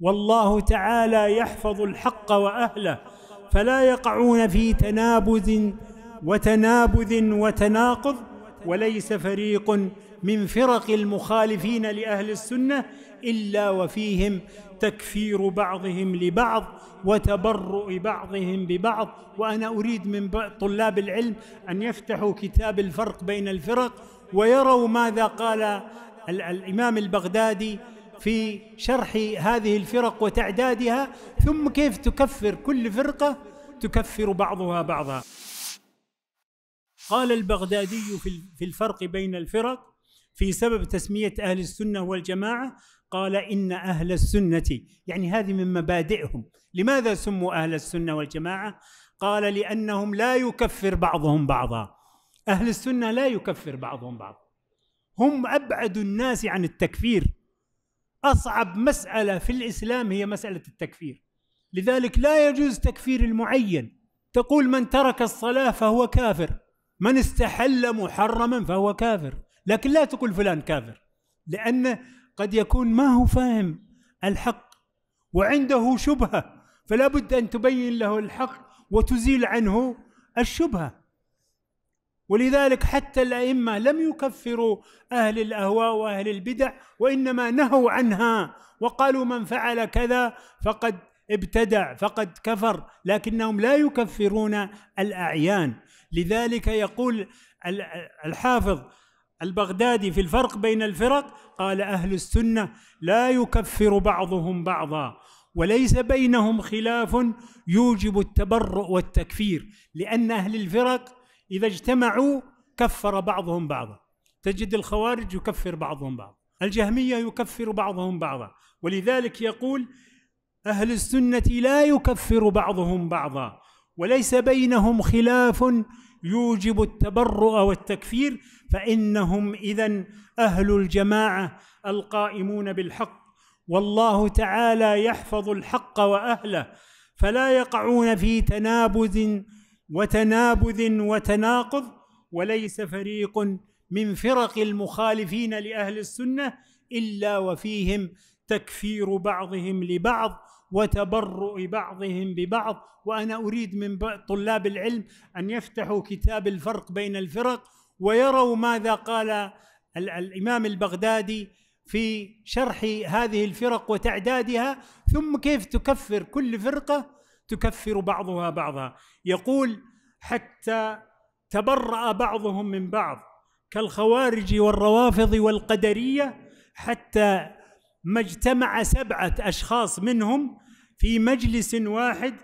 والله تعالى يحفظ الحق واهله فلا يقعون في تنابذ وتنابذ وتناقض وليس فريق من فرق المخالفين لاهل السنه الا وفيهم تكفير بعضهم لبعض وتبرؤ بعضهم ببعض وانا اريد من طلاب العلم ان يفتحوا كتاب الفرق بين الفرق ويروا ماذا قال الامام البغدادي في شرح هذه الفرق وتعدادها ثم كيف تكفر كل فرقه تكفر بعضها بعضا قال البغدادي في الفرق بين الفرق في سبب تسميه اهل السنه والجماعه قال ان اهل السنه يعني هذه من مبادئهم لماذا سموا اهل السنه والجماعه قال لانهم لا يكفر بعضهم بعضا اهل السنه لا يكفر بعضهم بعضا هم ابعد الناس عن التكفير اصعب مساله في الاسلام هي مساله التكفير لذلك لا يجوز تكفير المعين تقول من ترك الصلاه فهو كافر من استحل محرما فهو كافر لكن لا تقول فلان كافر لان قد يكون ما هو فاهم الحق وعنده شبهه فلا بد ان تبين له الحق وتزيل عنه الشبهه ولذلك حتى الائمه لم يكفروا اهل الاهواء واهل البدع وانما نهوا عنها وقالوا من فعل كذا فقد ابتدع فقد كفر لكنهم لا يكفرون الاعيان لذلك يقول الحافظ البغدادي في الفرق بين الفرق قال اهل السنه لا يكفر بعضهم بعضا وليس بينهم خلاف يوجب التبرؤ والتكفير لان اهل الفرق إذا اجتمعوا كفر بعضهم بعضا تجد الخوارج يكفر بعضهم بعضا الجهمية يكفر بعضهم بعضا ولذلك يقول أهل السنة لا يكفر بعضهم بعضا وليس بينهم خلاف يوجب التبرؤ والتكفير فإنهم إذا أهل الجماعة القائمون بالحق والله تعالى يحفظ الحق وأهله فلا يقعون في تنابذ وتنابذ وتناقض وليس فريق من فرق المخالفين لاهل السنه الا وفيهم تكفير بعضهم لبعض وتبرؤ بعضهم ببعض وانا اريد من طلاب العلم ان يفتحوا كتاب الفرق بين الفرق ويروا ماذا قال الامام البغدادي في شرح هذه الفرق وتعدادها ثم كيف تكفر كل فرقه تكفر بعضها بعضا يقول حتى تبرأ بعضهم من بعض كالخوارج والروافض والقدرية حتى ما اجتمع سبعة أشخاص منهم في مجلس واحد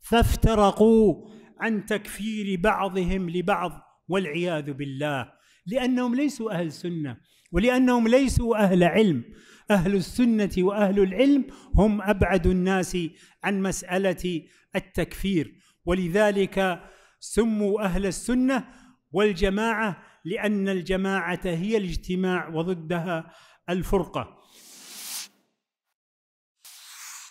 فافترقوا عن تكفير بعضهم لبعض والعياذ بالله لأنهم ليسوا أهل سنة ولأنهم ليسوا أهل علم أهل السنة وأهل العلم هم أبعد الناس عن مسألة التكفير ولذلك سموا أهل السنة والجماعة لأن الجماعة هي الاجتماع وضدها الفرقة